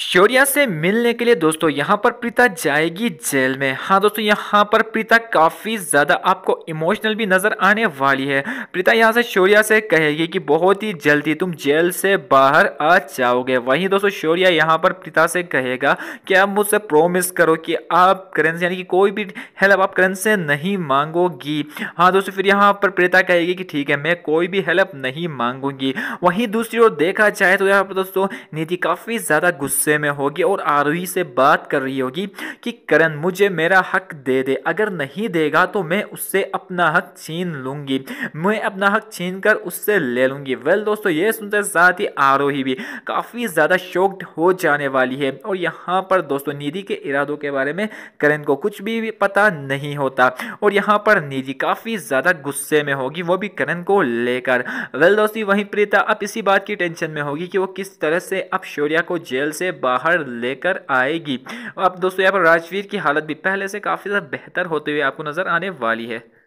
शौर्या से मिलने के लिए दोस्तों यहाँ पर प्रीता जाएगी जेल में हाँ दोस्तों यहाँ पर प्रीता काफ़ी ज़्यादा आपको इमोशनल भी नज़र आने वाली है प्रीता यहाँ से शौर्या से कहेगी कि बहुत ही जल्दी तुम जेल से बाहर आ जाओगे वहीं दोस्तों शौर्या यहाँ पर प्रीता से कहेगा कि आप मुझसे प्रोमिस करो कि आप करेंसी यानी कि कोई भी हेल्प आप करेंसी नहीं मांगोगी हाँ दोस्तों फिर यहाँ पर प्रीता कहेगी कि ठीक है मैं कोई भी हेल्प नहीं मांगूंगी वहीं दूसरी ओर देखा जाए तो यहाँ पर दोस्तों नीति काफ़ी ज़्यादा गुस्से गुस्से में होगी और आरोही से बात कर रही होगी कि करण मुझे मेरा हक दे दे अगर नहीं देगा तो मैं उससे अपना हक छीन लूंगी मैं अपना हक छीन कर उससे ले लूंगी वेल दोस्तों ये सुनते साथ ही आरोही भी काफ़ी ज़्यादा शोक्ड हो जाने वाली है और यहाँ पर दोस्तों निधि के इरादों के बारे में करण को कुछ भी पता नहीं होता और यहाँ पर निधि काफ़ी ज़्यादा गुस्से में होगी वो भी करण को लेकर वेल दोस्ती वही प्रीता अब इसी बात की टेंशन में होगी कि वो किस तरह से अब शौर्या को जेल से बाहर लेकर आएगी अब दोस्तों यहाँ पर राजवीर की हालत भी पहले से काफ़ी ज़्यादा बेहतर होते हुए आपको नज़र आने वाली है